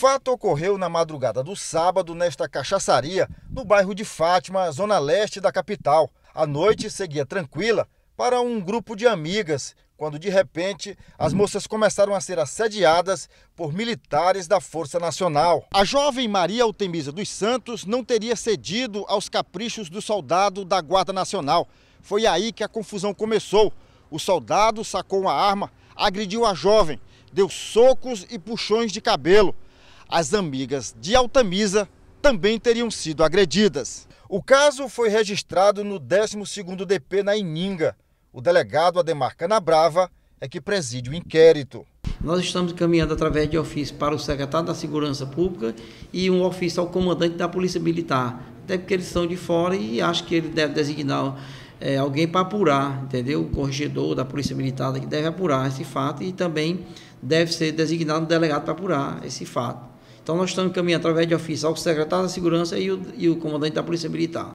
Fato ocorreu na madrugada do sábado nesta cachaçaria, no bairro de Fátima, zona leste da capital. A noite seguia tranquila para um grupo de amigas, quando de repente as moças começaram a ser assediadas por militares da Força Nacional. A jovem Maria Altemisa dos Santos não teria cedido aos caprichos do soldado da Guarda Nacional. Foi aí que a confusão começou. O soldado sacou uma arma, agrediu a jovem, deu socos e puxões de cabelo. As amigas de Altamisa também teriam sido agredidas. O caso foi registrado no 12º DP na Ininga. O delegado Ademar Canabrava é que preside o inquérito. Nós estamos caminhando através de ofício para o secretário da Segurança Pública e um ofício ao comandante da Polícia Militar, até porque eles são de fora e acho que ele deve designar é, alguém para apurar, entendeu? O corregedor da Polícia Militar que deve apurar esse fato e também deve ser designado um delegado para apurar esse fato. Então, nós estamos caminhando através de ofício ao secretário da Segurança e o, e o comandante da Polícia Militar.